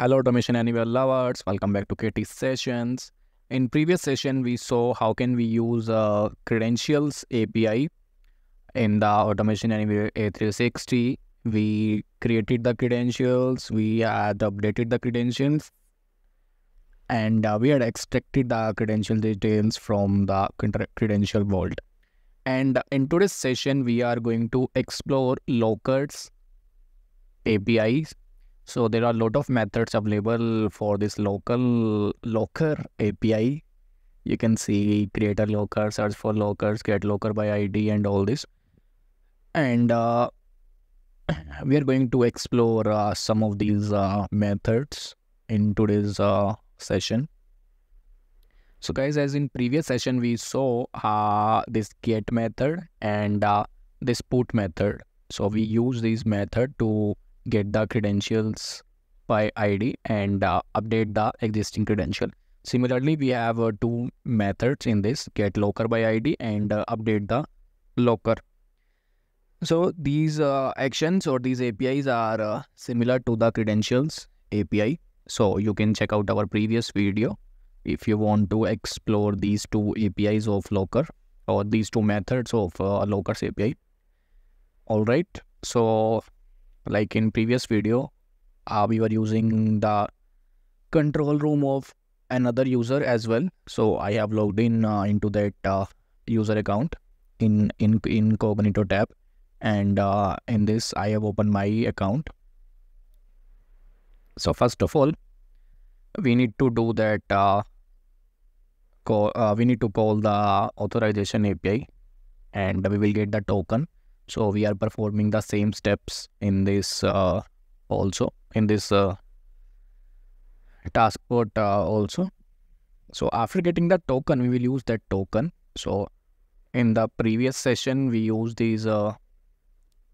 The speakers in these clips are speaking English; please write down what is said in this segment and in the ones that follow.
Hello automation anywhere lovers, welcome back to KT Sessions. In previous session, we saw how can we use uh, credentials API in the automation anywhere A360. We created the credentials, we had updated the credentials and uh, we had extracted the credential details from the credential vault. And in today's session, we are going to explore lockers APIs so there are a lot of methods available for this local locker API. You can see create a locker, search for lockers, get locker by ID and all this. And uh, we are going to explore uh, some of these uh, methods in today's uh, session. So guys, as in previous session, we saw uh, this get method and uh, this put method. So we use this method to get the credentials by ID and uh, update the existing credential. Similarly, we have uh, two methods in this get locker by ID and uh, update the locker. So these uh, actions or these APIs are uh, similar to the credentials API. So you can check out our previous video if you want to explore these two APIs of locker or these two methods of uh, locker's API. All right. So like in previous video uh, we were using the control room of another user as well so i have logged in uh, into that uh, user account in in cognito tab and uh, in this i have opened my account so first of all we need to do that uh, call, uh, we need to call the authorization api and we will get the token so we are performing the same steps in this uh, also in this uh, task port uh, also. So after getting the token, we will use that token. So in the previous session, we used these uh,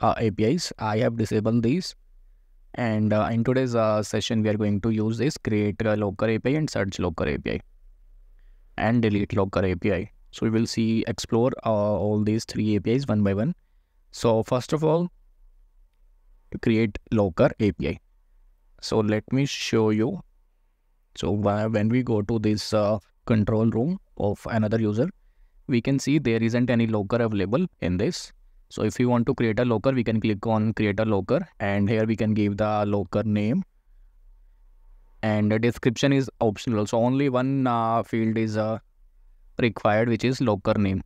uh APIs. I have disabled these. And uh, in today's uh, session, we are going to use this create locker API and search locker API and delete locker API. So we will see explore all these three APIs one by one. So first of all, create locker API. So let me show you. So when we go to this uh, control room of another user, we can see there isn't any locker available in this. So if you want to create a locker, we can click on create a locker and here we can give the locker name and the description is optional. So only one uh, field is uh, required, which is locker name.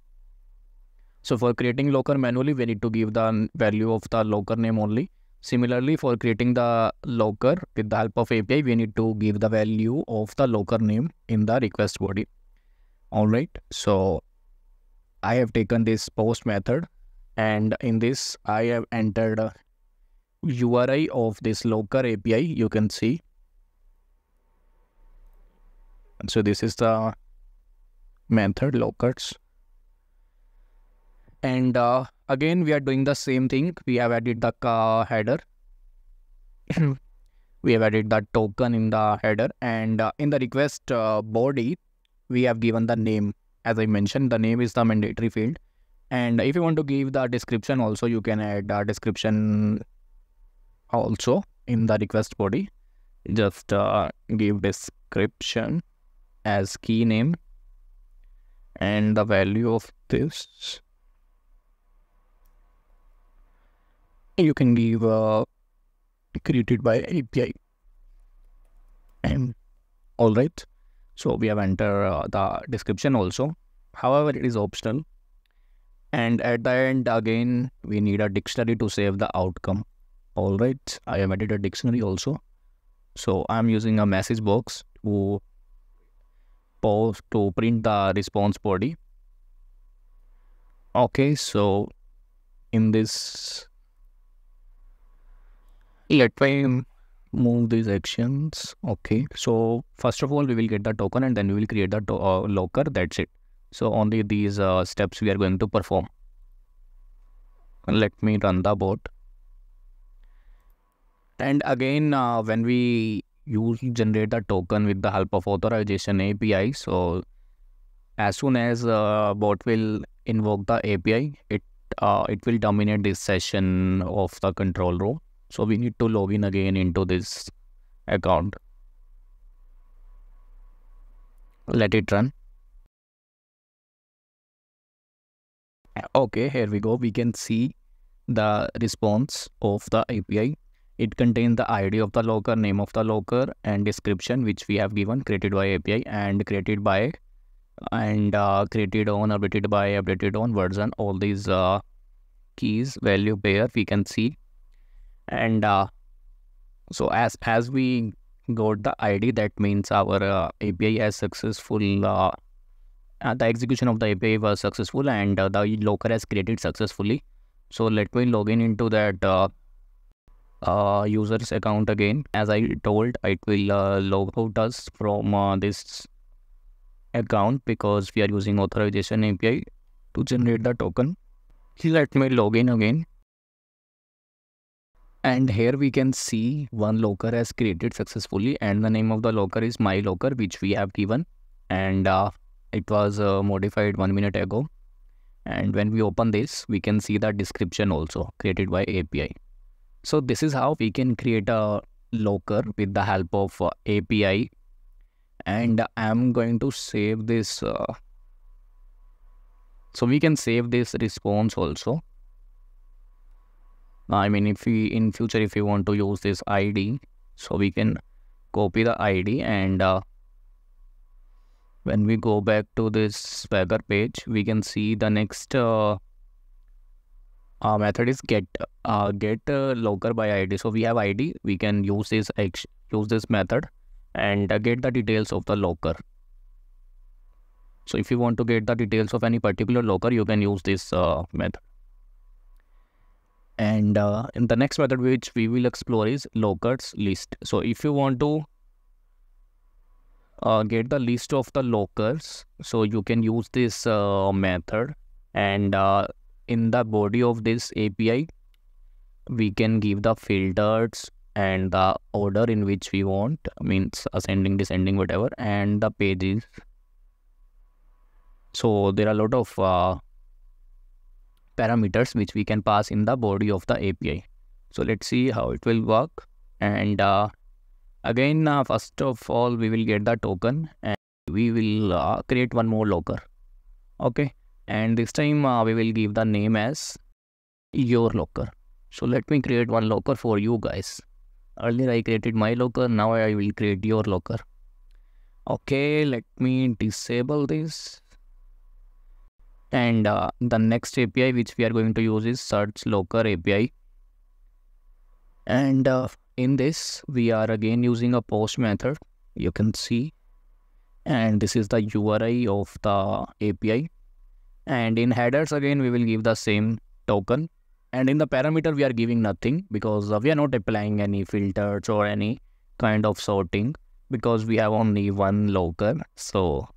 So for creating locker manually, we need to give the value of the locker name only. Similarly, for creating the locker with the help of API, we need to give the value of the locker name in the request body. All right. So I have taken this post method and in this, I have entered URI of this locker API. You can see. And so this is the method lockers and uh, again we are doing the same thing we have added the uh, header we have added the token in the header and uh, in the request uh, body we have given the name as i mentioned the name is the mandatory field and if you want to give the description also you can add a description also in the request body just uh, give description as key name and the value of this you can give uh, created by API. And all right, so we have entered uh, the description also. However, it is optional. And at the end, again, we need a dictionary to save the outcome. All right, I have added a dictionary also. So I'm using a message box to pause to print the response body. Okay, so in this let me move these actions okay so first of all we will get the token and then we will create the uh, locker that's it so only these uh, steps we are going to perform let me run the bot and again uh, when we use generate the token with the help of authorization api so as soon as uh, bot will invoke the api it uh, it will dominate this session of the control so we need to login again into this account let it run okay here we go we can see the response of the api it contains the id of the locker name of the locker and description which we have given created by api and created by and uh, created on updated by updated on version all these uh, keys value pair we can see and uh, so as as we got the id that means our uh, api is successful uh, uh, the execution of the api was successful and uh, the locker has created successfully so let me log in into that uh, user's account again as i told it will log out us from this account because we are using authorization api to generate the token let me log in again and here we can see one locker has created successfully and the name of the locker is my locker which we have given and uh, it was uh, modified one minute ago and when we open this we can see the description also created by API so this is how we can create a locker with the help of uh, API and I'm going to save this uh, so we can save this response also I mean, if we in future, if you want to use this ID, so we can copy the ID and uh, when we go back to this swagger page, we can see the next uh, uh, method is get uh, get uh, logger by ID. So we have ID. We can use this use this method and uh, get the details of the locker. So if you want to get the details of any particular locker, you can use this uh, method. And uh, in the next method which we will explore is locals list. So if you want to uh, get the list of the locals, so you can use this uh, method. And uh, in the body of this API, we can give the filters and the order in which we want, means ascending, descending, whatever, and the pages. So there are a lot of uh, parameters which we can pass in the body of the API. So let's see how it will work. And uh, again, uh, first of all, we will get the token and we will uh, create one more locker. Okay. And this time uh, we will give the name as your locker. So let me create one locker for you guys. Earlier I created my locker. Now I will create your locker. Okay. Let me disable this and uh, the next API which we are going to use is search locker API and uh, in this we are again using a post method you can see and this is the URI of the API and in headers again we will give the same token and in the parameter we are giving nothing because uh, we are not applying any filters or any kind of sorting because we have only one local so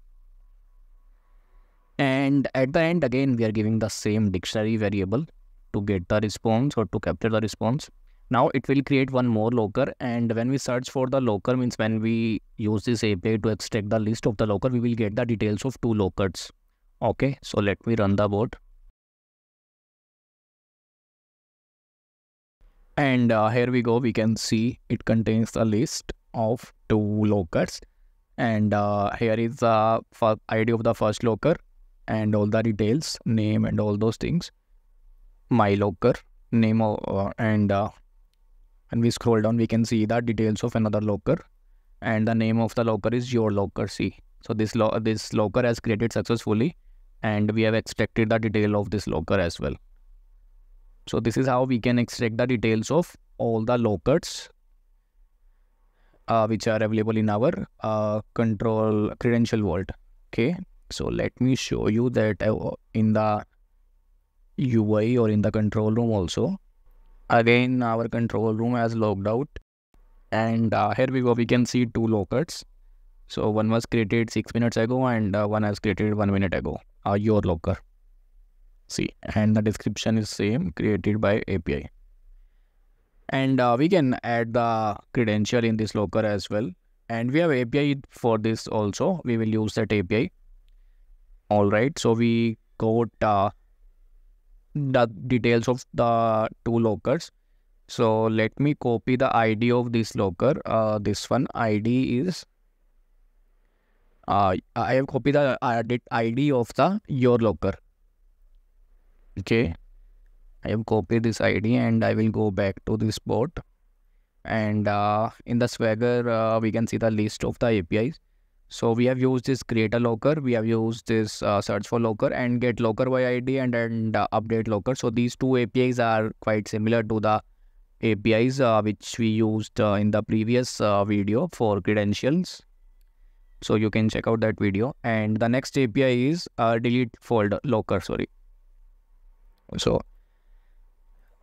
and at the end, again, we are giving the same dictionary variable to get the response or to capture the response. Now it will create one more locker and when we search for the locker means when we use this API to extract the list of the locker, we will get the details of two lockers. Okay, so let me run the bot. And uh, here we go, we can see it contains the list of two lockers. And uh, here is the ID of the first locker and all the details, name and all those things. My locker name uh, and uh, and we scroll down, we can see the details of another locker, and the name of the locker is your locker. See, so this lo this locker has created successfully, and we have extracted the detail of this locker as well. So this is how we can extract the details of all the lockers uh, which are available in our uh, control credential vault. Okay. So let me show you that uh, in the UI or in the control room also. Again, our control room has logged out. And uh, here we go, we can see two lockers. So one was created six minutes ago and uh, one has created one minute ago, uh, your locker. See, and the description is same, created by API. And uh, we can add the credential in this locker as well. And we have API for this also. We will use that API all right so we got uh, the details of the two lockers so let me copy the id of this locker uh, this one id is uh, i have copied the uh, id of the your locker okay i have copied this id and i will go back to this bot and uh, in the swagger uh, we can see the list of the apis so we have used this create a locker, we have used this uh, search for locker and get locker by ID and, and uh, update locker. So these two APIs are quite similar to the APIs uh, which we used uh, in the previous uh, video for credentials. So you can check out that video. And the next API is delete folder locker, sorry. So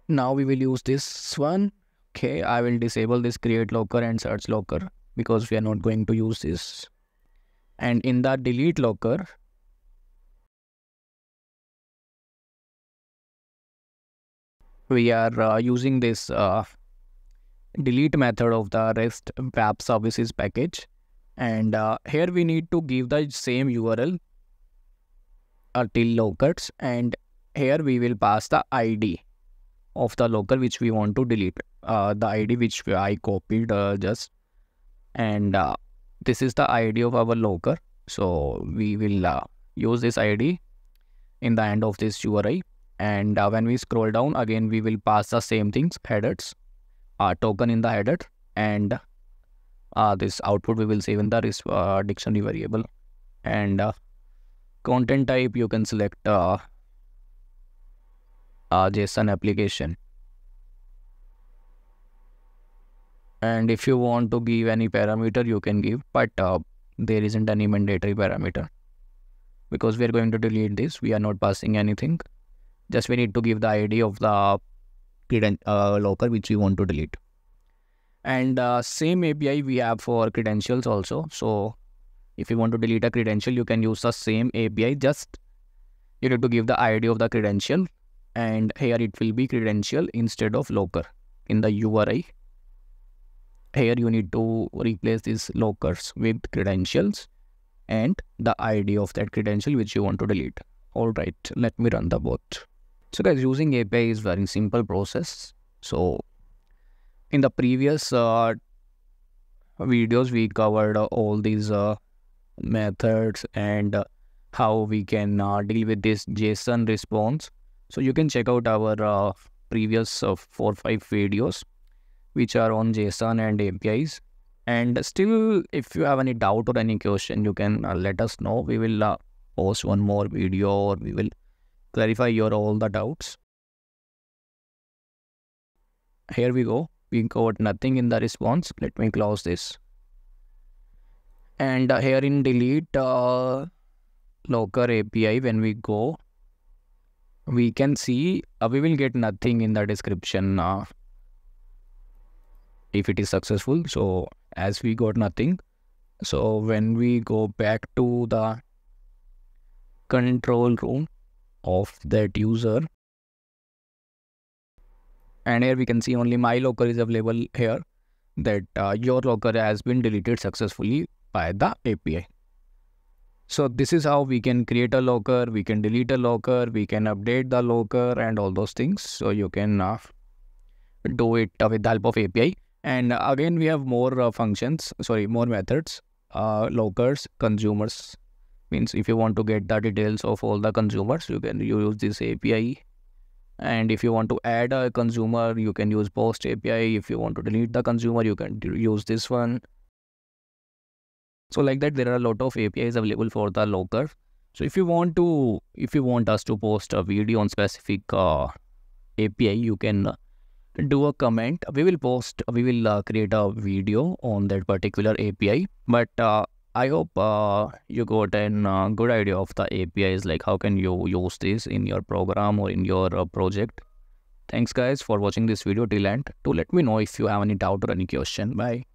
now we will use this one. Okay, I will disable this create locker and search locker because we are not going to use this and in the delete locker we are uh, using this uh, delete method of the rest web services package and uh, here we need to give the same url until uh, lockers and here we will pass the id of the locker which we want to delete uh, the id which i copied uh, just and uh, this is the id of our logger so we will uh, use this id in the end of this uri and uh, when we scroll down again we will pass the same things headers uh, token in the header and uh, this output we will save in the uh, dictionary variable and uh, content type you can select uh, uh, json application and if you want to give any parameter you can give but uh, there isn't any mandatory parameter because we are going to delete this we are not passing anything just we need to give the id of the uh, locker which we want to delete and uh, same api we have for credentials also so if you want to delete a credential you can use the same api just you need to give the id of the credential and here it will be credential instead of locker in the uri here you need to replace these lockers with credentials and the id of that credential which you want to delete all right let me run the bot so guys using api is very simple process so in the previous uh, videos we covered uh, all these uh, methods and uh, how we can uh, deal with this json response so you can check out our uh, previous four five videos which are on JSON and APIs. And still, if you have any doubt or any question, you can uh, let us know. We will uh, post one more video or we will clarify your all the doubts. Here we go. We got nothing in the response. Let me close this. And uh, here in delete uh, locker API, when we go, we can see uh, we will get nothing in the description. Uh, if it is successful. So as we got nothing, so when we go back to the control room of that user, and here we can see only my locker is available here that uh, your locker has been deleted successfully by the API. So this is how we can create a locker, we can delete a locker, we can update the locker and all those things. So you can uh, do it with the help of API. And again, we have more uh, functions, sorry, more methods, uh, lockers, consumers. Means if you want to get the details of all the consumers, you can use this API. And if you want to add a consumer, you can use post API. If you want to delete the consumer, you can use this one. So like that, there are a lot of APIs available for the locker. So if you want to, if you want us to post a video on specific uh, API, you can do a comment we will post we will uh, create a video on that particular api but uh, i hope uh, you got a uh, good idea of the apis like how can you use this in your program or in your uh, project thanks guys for watching this video till end To let me know if you have any doubt or any question bye